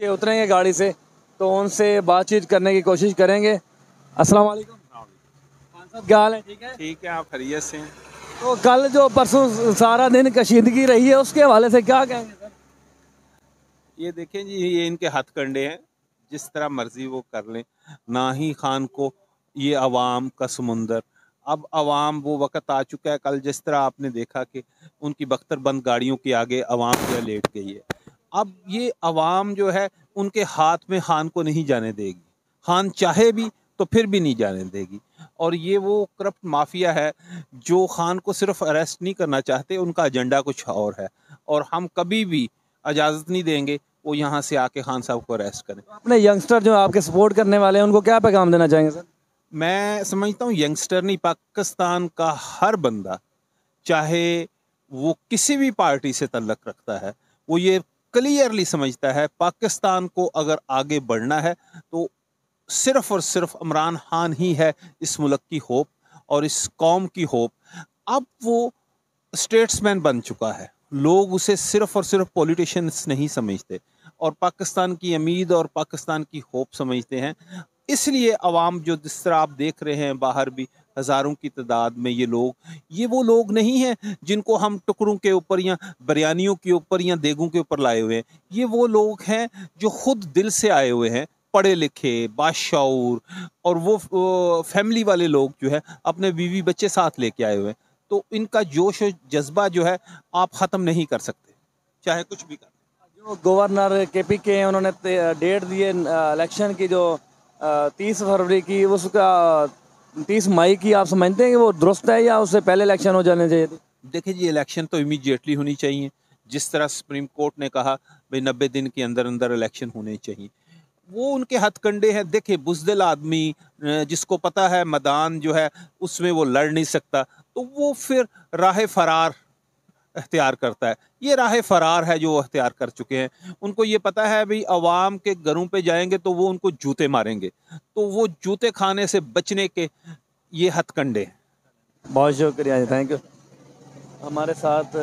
के उतरेंगे गाड़ी से तो उनसे बातचीत करने की कोशिश करेंगे अस्सलाम वालेकुम क्या हाल है ठीक है ठीक है आप खरीत से तो कल जो परसों सारा दिन कशीदगी रही है उसके हवाले से क्या कहेंगे ये देखें जी ये इनके हथ कंडे हैं जिस तरह मर्जी वो कर लें ना ही खान को ये अवाम का समुंदर अब अवाम वो वक्त आ चुका है कल जिस तरह आपने देखा कि उनकी बख्तरबंद गाड़ियों के आगे अवाम जो लेट गई है अब ये आवाम जो है उनके हाथ में खान को नहीं जाने देगी खान चाहे भी तो फिर भी नहीं जाने देगी और ये वो करप्ट माफिया है जो खान को सिर्फ अरेस्ट नहीं करना चाहते उनका एजेंडा कुछ और है और हम कभी भी इजाज़त नहीं देंगे वो यहाँ से आके खान साहब को अरेस्ट करें अपने यंगस्टर जो आपके सपोर्ट करने वाले हैं उनको क्या पैगाम देना चाहेंगे सर मैं समझता हूँ यंगस्टर नहीं पाकिस्तान का हर बंदा चाहे वो किसी भी पार्टी से तल्लक रखता है वो ये क्लियरली समझता है पाकिस्तान को अगर आगे बढ़ना है तो सिर्फ और सिर्फ इमरान खान ही है इस मुल्क की होप और इस कौम की होप अब वो स्टेट्समैन बन चुका है लोग उसे सिर्फ और सिर्फ पॉलिटिशियंस नहीं समझते और पाकिस्तान की उम्मीद और पाकिस्तान की होप समझते हैं इसलिए आवाम जो जिस तरह आप देख रहे हैं बाहर भी हज़ारों की तादाद में ये लोग ये वो लोग नहीं हैं जिनको हम टुकड़ों के ऊपर या बिरयानियों के ऊपर या देगों के ऊपर लाए हुए हैं ये वो लोग हैं जो खुद दिल से आए हुए हैं पढ़े लिखे बादशाऊर और वो फैमिली वाले लोग जो है अपने बीवी बच्चे साथ लेके आए हुए हैं तो इनका जोश और जज्बा जो है आप ख़त्म नहीं कर सकते चाहे कुछ भी कर जो गवर्नर के पी के उन्होंने डेट दिए इलेक्शन की जो तीस फरवरी की उसका उनतीस मई की आप समझते हैं कि वो दुरुस्त है या उससे पहले इलेक्शन हो जाने चाहिए देखिए जी इलेक्शन तो इमीडिएटली होनी चाहिए जिस तरह सुप्रीम कोर्ट ने कहा भाई नब्बे दिन के अंदर अंदर इलेक्शन होने चाहिए वो उनके हथकंडे हैं देखे बुजदिल आदमी जिसको पता है मैदान जो है उसमें वो लड़ नहीं सकता तो वो फिर राह फरार अख्तियार करता है ये राह फरार है जो अख्तियार कर चुके हैं उनको ये पता है भाई अवाम के घरों पे जाएंगे तो वो उनको जूते मारेंगे तो वो जूते खाने से बचने के ये हथकंडे हैं बहुत शुक्रिया थैंक यू हमारे साथ